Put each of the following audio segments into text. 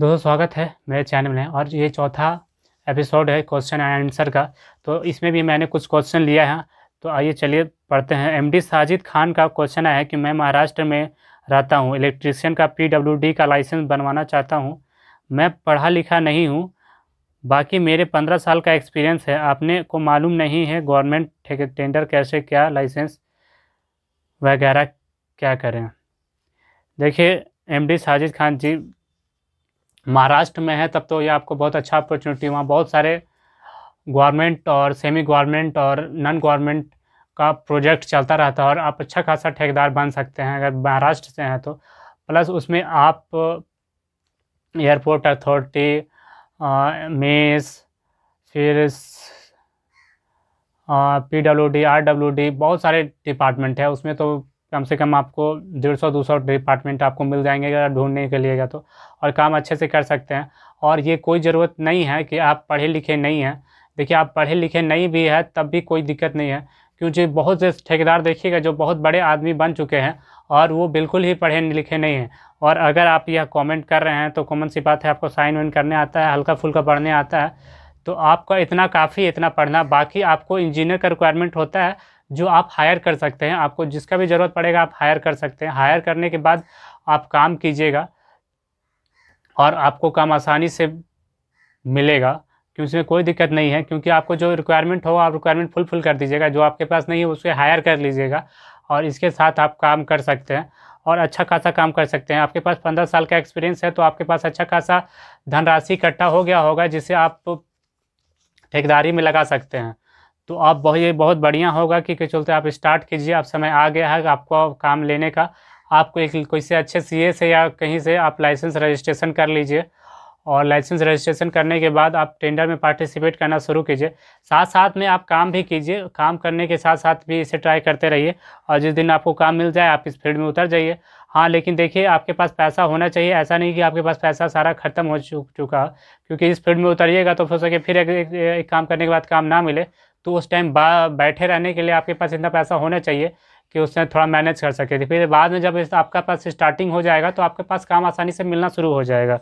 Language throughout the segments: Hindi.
दोस्तों स्वागत है मेरे चैनल में और ये चौथा एपिसोड है क्वेश्चन एंड आंसर का तो इसमें भी मैंने कुछ क्वेश्चन लिया है तो आइए चलिए पढ़ते हैं एमडी साजिद खान का क्वेश्चन है कि मैं महाराष्ट्र में रहता हूँ इलेक्ट्रिशियन का पीडब्ल्यूडी का लाइसेंस बनवाना चाहता हूँ मैं पढ़ा लिखा नहीं हूँ बाकी मेरे पंद्रह साल का एक्सपीरियंस है आपने को मालूम नहीं है गवर्नमेंट टेंडर कैसे क्या लाइसेंस वगैरह क्या करें देखिए एमडी साजिद खान जी महाराष्ट्र में है तब तो ये आपको बहुत अच्छा अपॉर्चुनिटी वहाँ बहुत सारे गवर्नमेंट और सेमी गवर्नमेंट और नॉन गवर्नमेंट का प्रोजेक्ट चलता रहता है और आप अच्छा खासा ठेकेदार बन सकते हैं अगर महाराष्ट्र से हैं तो प्लस उसमें आप एयरपोर्ट अथॉरिटी मेस फिर P W D R W D बहुत सारे डिपार्टमेंट है उसमें तो कम से कम आपको डेढ़ सौ दो सौ डिपार्टमेंट आपको मिल जाएंगे अगर ढूंढने के लिए तो और काम अच्छे से कर सकते हैं और ये कोई ज़रूरत नहीं है कि आप पढ़े लिखे नहीं हैं देखिए आप पढ़े लिखे नहीं भी है तब भी कोई दिक्कत नहीं है क्योंकि बहुत से ठेकेदार देखिएगा जो बहुत बड़े आदमी बन चुके हैं और वो बिल्कुल ही पढ़े लिखे नहीं हैं और अगर आप यह कमेंट कर रहे हैं तो कॉमन सी बात है आपको साइन वाइन करने आता है हल्का फुल्का पढ़ने आता है तो आपका इतना काफ़ी इतना पढ़ना बाकी आपको इंजीनियर का रिक्वायरमेंट होता है जो आप हायर कर सकते हैं आपको जिसका भी ज़रूरत पड़ेगा आप हायर कर सकते हैं हायर करने के बाद आप काम कीजिएगा और आपको काम आसानी से मिलेगा क्योंकि उसमें कोई दिक्कत नहीं है क्योंकि आपको जो रिक्वायरमेंट हो आप रिक्वायरमेंट फुलफिल कर दीजिएगा जो आपके पास नहीं है उसे हायर कर लीजिएगा और इसके साथ आप काम कर सकते हैं और अच्छा खासा काम कर सकते हैं आपके पास पंद्रह साल का एक्सपीरियंस है तो आपके पास अच्छा खासा धनराशि इकट्ठा हो गया होगा जिसे आप ठेकेदारी में लगा सकते हैं तो आप बहुत ये बहुत बढ़िया होगा कि चलते आप स्टार्ट कीजिए आप समय आ गया है आपको काम लेने का आपको एक कोई से अच्छे सी से या कहीं से आप लाइसेंस रजिस्ट्रेशन कर लीजिए और लाइसेंस रजिस्ट्रेशन करने के बाद आप टेंडर में पार्टिसिपेट करना शुरू कीजिए साथ साथ में आप काम भी कीजिए काम करने के साथ साथ भी इसे ट्राई करते रहिए और जिस दिन आपको काम मिल जाए आप इस फील्ड में उतर जाइए हाँ लेकिन देखिए आपके पास पैसा होना चाहिए ऐसा नहीं कि आपके पास पैसा सारा खत्म हो चुका क्योंकि इस फील्ड में उतरिएगा तो हो सके फिर एक, एक, एक काम करने के बाद काम ना मिले तो उस टाइम बैठे रहने के लिए आपके पास इतना पैसा होना चाहिए कि उससे थोड़ा मैनेज कर सके फिर बाद में जब आपका पास स्टार्टिंग हो जाएगा तो आपके पास काम आसानी से मिलना शुरू हो जाएगा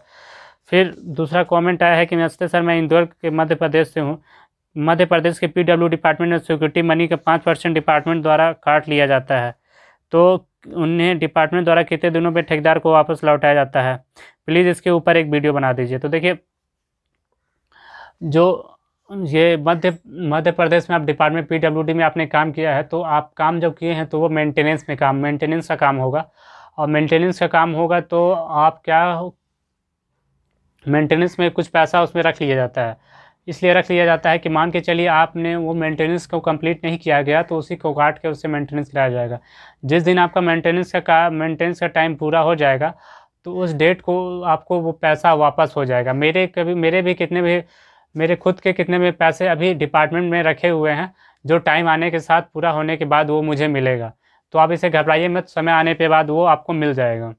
फिर दूसरा कमेंट आया है कि नमस्ते सर मैं इंदौर के मध्य प्रदेश से हूँ मध्य प्रदेश के पीडब्ल्यू डिपार्टमेंट में सिक्योरिटी मनी का पाँच परसेंट डिपार्टमेंट द्वारा काट लिया जाता है तो उन्हें डिपार्टमेंट द्वारा कितने दिनों में ठेकेदार को वापस लौटाया जाता है प्लीज़ इसके ऊपर एक वीडियो बना दीजिए तो देखिए जो ये मध्य मध्य प्रदेश में आप डिपार्टमेंट पीडब्ल्यूडी में आपने काम किया है तो आप काम जब किए हैं तो वो मेंटेनेंस में काम मेंटेनेंस का काम होगा और मेंटेनेंस का काम होगा तो आप क्या मेंटेनेंस में कुछ पैसा उसमें रख लिया जाता है इसलिए रख लिया जाता है कि मान के चलिए आपने वो मेंटेनेंस को कंप्लीट नहीं किया गया तो उसी को काट के उससे मेंटेनेंस कराया जाएगा जिस दिन आपका मेंटेनेंस का मेंटेनेंस का टाइम पूरा हो जाएगा तो उस डेट को आपको वो पैसा वापस हो जाएगा मेरे कभी मेरे भी कितने भी मेरे खुद के कितने भी पैसे अभी डिपार्टमेंट में रखे हुए हैं जो टाइम आने के साथ पूरा होने के बाद वो मुझे मिलेगा तो आप इसे घबराइए मत समय आने के बाद वो आपको मिल जाएगा